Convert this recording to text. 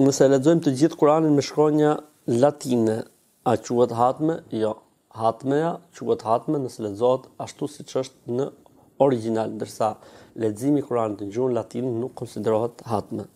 Nëse lexojmë të gjithë Kur'anin me shkronja latine, a quhet hatme? Jo, hatmeja quhet hatme nëse lexohet ashtu siç është në original, ndërsa leximi i Kur'anit në gjuhën latine nuk konsiderohet hatme.